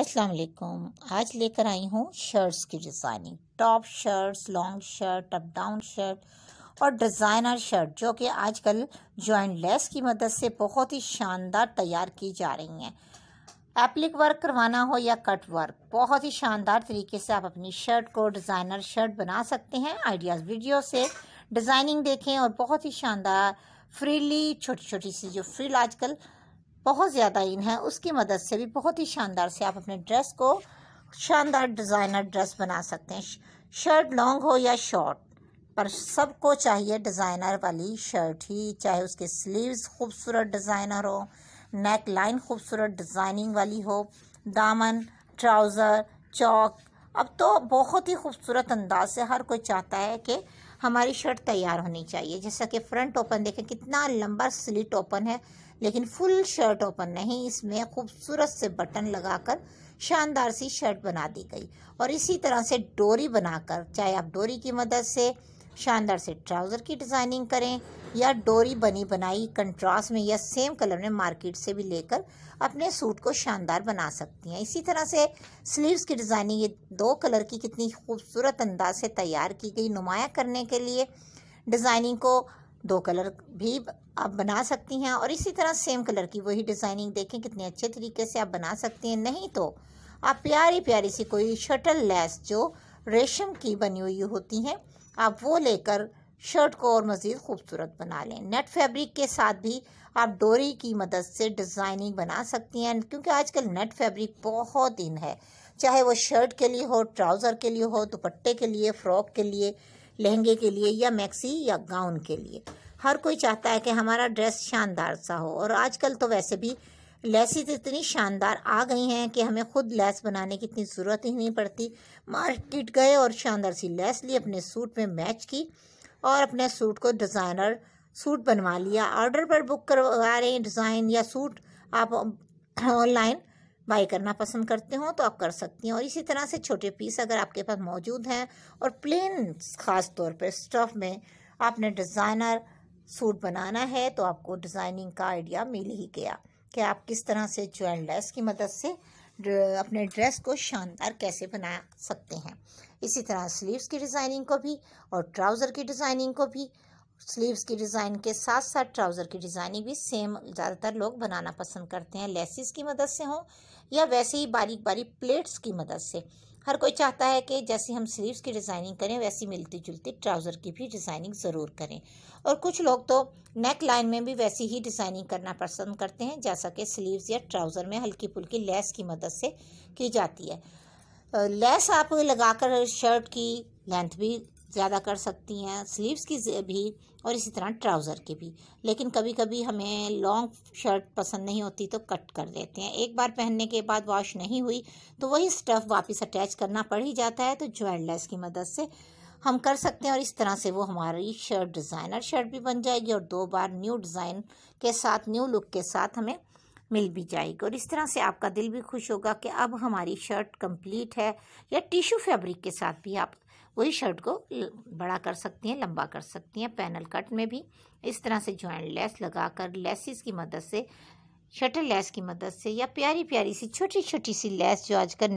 अस्सलाम वालेकुम आज लेकर आई हूँ शर्ट्स की designing top shirts long shirt up down shirt और डिज़ाइनर शर्ट जो कि आजकल जॉइंट लेस की मदद से बहुत ही शानदार तैयार की जा रही हैं एप्लिक वर्क करवाना हो या कट वर्क बहुत ही शानदार तरीके से आप अपनी शर्ट को डिज़ाइनर शर्ट बना सकते हैं आइडियाज़ वीडियो से डिज़ाइनिंग देखें और बहुत ही शानदार फ्रीली छोटी छोटी सी जो फ्रील आजकल बहुत ज़्यादा इन है उसकी मदद से भी बहुत ही शानदार से आप अपने ड्रेस को शानदार डिज़ाइनर ड्रेस बना सकते हैं शर्ट लॉन्ग हो या शॉर्ट पर सबको चाहिए डिज़ाइनर वाली शर्ट ही चाहे उसके स्लीव्स खूबसूरत डिज़ाइनर हो नेक लाइन खूबसूरत डिज़ाइनिंग वाली हो दामन ट्राउज़र चौक अब तो बहुत ही खूबसूरत अंदाज से हर कोई चाहता है कि हमारी शर्ट तैयार होनी चाहिए जैसा कि फ्रंट ओपन देखें कितना लंबा स्लिट ओपन है लेकिन फुल शर्ट ओपन नहीं इसमें खूबसूरत से बटन लगाकर शानदार सी शर्ट बना दी गई और इसी तरह से डोरी बनाकर चाहे आप डोरी की मदद से शानदार से ट्राउज़र की डिज़ाइनिंग करें या डोरी बनी बनाई कंट्रास्ट में या सेम कलर में मार्केट से भी लेकर अपने सूट को शानदार बना सकती हैं इसी तरह से स्लीव्स की डिज़ाइनिंग ये दो कलर की कितनी खूबसूरत अंदाज से तैयार की गई नुमाया करने के लिए डिज़ाइनिंग को दो कलर भी आप बना सकती हैं और इसी तरह सेम कलर की वही डिज़ाइनिंग देखें कितने अच्छे तरीके से आप बना सकती हैं नहीं तो आप प्यारी प्यारी सी कोई शटल लेस जो रेशम की बनी हुई होती हैं आप वो लेकर शर्ट को और मज़ीद खूबसूरत बना लें नेट फैब्रिक के साथ भी आप डोरी की मदद से डिज़ाइनिंग बना सकती हैं क्योंकि आजकल नेट फैब्रिक बहुत इन है चाहे वो शर्ट के लिए हो ट्राउज़र के लिए हो दुपट्टे के लिए फ़्रॉक के लिए लहंगे के लिए या मैक्सी या गाउन के लिए हर कोई चाहता है कि हमारा ड्रेस शानदार सा हो और आजकल तो वैसे भी लेसिस इतनी शानदार आ गई हैं कि हमें खुद लेस बनाने की इतनी ज़रूरत ही नहीं पड़ती मार्केट गए और शानदार सी लेस ली अपने सूट में मैच की और अपने सूट को डिज़ाइनर सूट बनवा लिया ऑर्डर पर बुक करवा रहे हैं डिज़ाइन या सूट आप ऑनलाइन बाई करना पसंद करते हो तो आप कर सकती हैं और इसी तरह से छोटे पीस अगर आपके पास मौजूद हैं और प्लेन ख़ास तौर पर स्टफ़ में आपने डिज़ाइनर सूट बनाना है तो आपको डिज़ाइनिंग का आइडिया मिल ही गया कि आप किस तरह से ज्वेल लेस की मदद से अपने ड्रेस को शानदार कैसे बना सकते हैं इसी तरह स्लीव्स की डिज़ाइनिंग को भी और ट्राउज़र की डिज़ाइनिंग को भी स्लीव्स की डिज़ाइन के साथ साथ ट्राउज़र की डिज़ाइनिंग भी सेम ज़्यादातर लोग बनाना पसंद करते हैं लेसिस की मदद से हों या वैसे ही बारीक बारीक प्लेट्स की मदद से हर कोई चाहता है कि जैसे हम स्लीव्स की डिज़ाइनिंग करें वैसी मिलती जुलती ट्राउज़र की भी डिज़ाइनिंग ज़रूर करें और कुछ लोग तो नेक लाइन में भी वैसी ही डिज़ाइनिंग करना पसंद करते हैं जैसा कि स्लीव्स या ट्राउज़र में हल्की फुल्की लेस की मदद से की जाती है लेस आप लगाकर शर्ट की लेंथ भी ज़्यादा कर सकती हैं स्लीव्स की भी और इसी तरह ट्राउज़र की भी लेकिन कभी कभी हमें लॉन्ग शर्ट पसंद नहीं होती तो कट कर देते हैं एक बार पहनने के बाद वॉश नहीं हुई तो वही स्टफ़ वापस अटैच करना पड़ ही जाता है तो ज्वेललेस की मदद से हम कर सकते हैं और इस तरह से वो हमारी शर्ट डिज़ाइनर शर्ट भी बन जाएगी और दो बार न्यू डिज़ाइन के साथ न्यू लुक के साथ हमें मिल भी जाएगी और इस तरह से आपका दिल भी खुश होगा कि अब हमारी शर्ट कंप्लीट है या टिशू फैब्रिक के साथ भी आप वही शर्ट को बड़ा कर सकती हैं लंबा कर सकती हैं पैनल कट में भी इस तरह से जॉइंट लेस लगाकर लेसिस की मदद से शटर लेस की मदद से या प्यारी प्यारी सी छोटी छोटी सी लेस जो आजकल